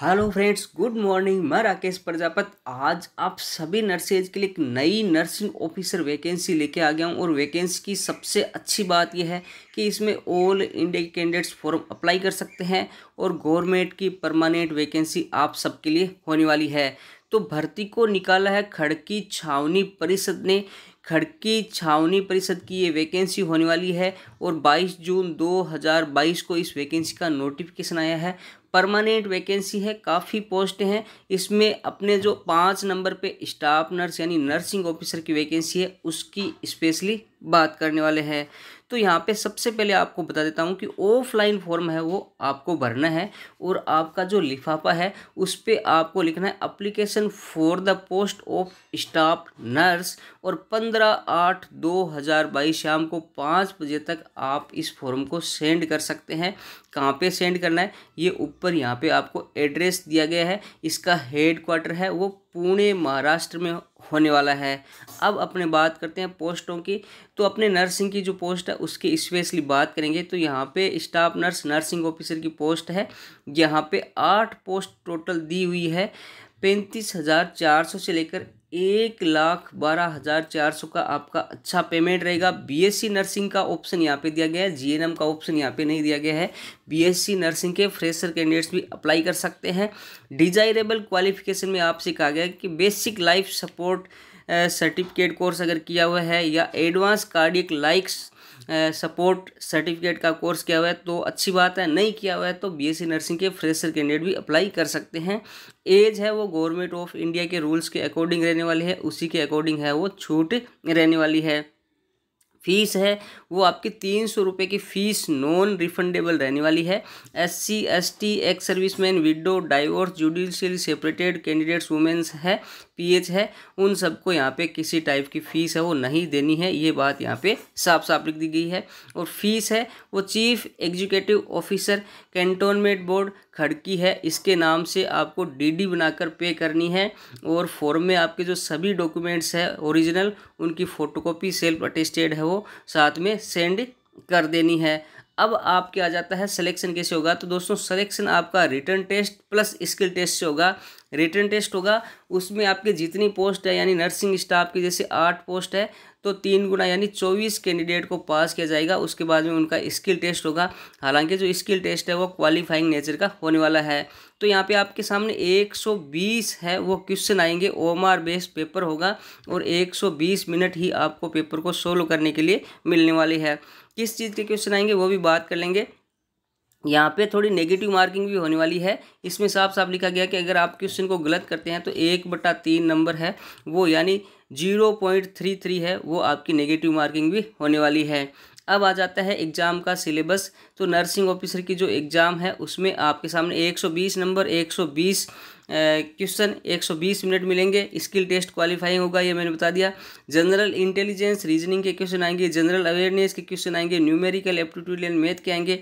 hello friends good morning मैं राकेश प्रजापत आज आप सभी नर्सेज के लिए एक नई नर्सिंग ऑफिसर वैकेंसी लेके आ गया हूँ और वैकेंसी की सबसे अच्छी बात यह है कि इसमें ऑल इंडिया के कैंडिडेट्स फॉर्म अप्लाई कर सकते हैं और गवर्नमेंट की परमानेंट वैकेंसी आप सबके लिए होने वाली है तो भर्ती को निकाला है खड़की छावनी परिषद ने खड़की छावनी परिषद की ये वैकेंसी होने वाली है और 22 जून 2022 को इस वैकेंसी का नोटिफिकेशन आया है परमानेंट वैकेंसी है काफ़ी पोस्ट हैं इसमें अपने जो पाँच नंबर पे स्टाफ नर्स यानी नर्सिंग ऑफिसर की वैकेंसी है उसकी स्पेशली बात करने वाले हैं तो यहाँ पे सबसे पहले आपको बता देता हूँ कि ऑफलाइन फॉर्म है वो आपको भरना है और आपका जो लिफाफा है उस पर आपको लिखना है application for the post of staff nurse और पंद्रह आठ दो हज़ार बाईस शाम को पाँच बजे तक आप इस फॉर्म को सेंड कर सकते हैं कहाँ पे सेंड करना है ये ऊपर यहाँ पे आपको एड्रेस दिया गया है इसका हेड क्वार्टर है वो पुणे महाराष्ट्र में होने वाला है अब अपने बात करते हैं पोस्टों की तो अपने नर्सिंग की जो पोस्ट है उसकी स्पेशली बात करेंगे तो यहाँ पे स्टाफ नर्स नर्सिंग ऑफिसर की पोस्ट है यहाँ पे आठ पोस्ट टोटल दी हुई है पैंतीस हज़ार चार सौ से लेकर एक लाख बारह हज़ार चार सौ का आपका अच्छा पेमेंट रहेगा बीएससी नर्सिंग का ऑप्शन यहाँ पे दिया गया है जीएनएम का ऑप्शन यहाँ पे नहीं दिया गया है बीएससी नर्सिंग के फ्रेशर कैंडिडेट्स भी अप्लाई कर सकते हैं डिजायरेबल क्वालिफिकेशन में आपसे कहा गया है कि basic life support certificate course अगर किया हुआ है या एडवांस कार्डिक लाइक्स सपोर्ट सर्टिफिकेट का कोर्स किया हुआ है तो अच्छी बात है नहीं किया हुआ है तो बीएससी नर्सिंग के फ्रेशर कैंडिडेट भी अप्लाई कर सकते हैं एज है वो गवर्नमेंट ऑफ इंडिया के रूल्स के अकॉर्डिंग रहने वाली है उसी के अकॉर्डिंग है वो छूट रहने वाली है फ़ीस है वो आपकी तीन सौ रुपये की फ़ीस नॉन रिफंडेबल रहने वाली है S C S T ex service man widow divorce judicial separated candidates women's है पीएच है उन सबको यहाँ पे किसी टाइप की फ़ीस है वो नहीं देनी है ये बात यहाँ पे साफ साफ लिख दी गई है और फीस है वो chief executive officer cantonment board Khadki है इसके नाम से आपको डीडी बनाकर पे करनी है और फॉर्म में आपके जो सभी डॉक्यूमेंट्स है ओरिजिनल उनकी फ़ोटोकॉपी सेल्फ अटेस्टेड है वो साथ में सेंड कर देनी है अब आपके आ जाता है सिलेक्शन कैसे होगा तो दोस्तों सिलेक्शन आपका written test plus skill test से होगा रिटर्न टेस्ट होगा उसमें आपके जितनी पोस्ट है यानी नर्सिंग स्टाफ की जैसे आठ पोस्ट है तो तीन गुना यानी चौबीस कैंडिडेट को पास किया जाएगा उसके बाद में उनका स्किल टेस्ट होगा हालांकि जो स्किल टेस्ट है वो क्वालिफाइंग नेचर का होने वाला है तो यहाँ पे आपके सामने 120 है वो क्वेश्चन आएंगे आर बेस्ड पेपर होगा और 120 मिनट ही आपको पेपर को सोल्व करने के लिए मिलने वाली है किस चीज़ के क्वेश्चन आएंगे वो भी बात कर लेंगे यहाँ पे थोड़ी नेगेटिव मार्किंग भी होने वाली है इसमें साफ साफ लिखा गया कि अगर आप क्वेश्चन को गलत करते हैं तो एक बटा तीन नंबर है वो यानी जीरो पॉइंट थ्री थ्री है वो आपकी नेगेटिव मार्किंग भी होने वाली है अब आ जाता है एग्ज़ाम का सिलेबस तो नर्सिंग ऑफिसर की जो एग्ज़ाम है उसमें आपके सामने 120 नंबर 120 क्वेश्चन 120 मिनट मिलेंगे स्किल टेस्ट क्वालिफाइंग होगा ये मैंने बता दिया जनरल इंटेलिजेंस रीजनिंग के क्वेश्चन आएंगे जनरल अवेयरनेस के क्वेश्चन आएंगे न्यूमेरिकल एप्टीट्यूड एंड मैथ के आएंगे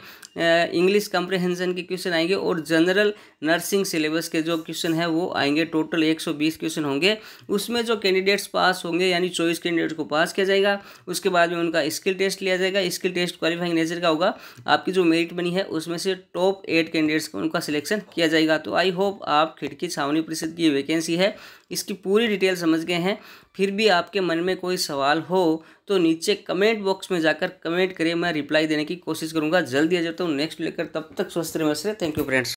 इंग्लिश कॉम्प्रिहेंशन के क्वेश्चन आएंगे और जनरल नर्सिंग सिलेबस के जो क्वेश्चन है वो आएंगे टोटल एक क्वेश्चन होंगे उसमें जो कैंडिडेट्स पास होंगे यानी चौबीस कैंडिडेट्स को पास किया जाएगा उसके बाद में उनका स्किल टेस्ट लिया जाएगा स्किल टेस्ट क्वालिफाइंग नेचर का होगा आपकी जो मेरिट बनी है उसमें से टॉप एट कैंडिडेट्स को उनका सिलेक्शन किया जाएगा तो आई होप आप खिड़की टेट की छावनी परिषद की वैकेंसी है इसकी पूरी डिटेल समझ गए हैं फिर भी आपके मन में कोई सवाल हो तो नीचे कमेंट बॉक्स में जाकर कमेंट करें मैं रिप्लाई देने की कोशिश करूँगा जल्दी आ जाता हूँ नेक्स्ट लेकर तब तक स्वस्थ रहें थैंक यू फ्रेंड्स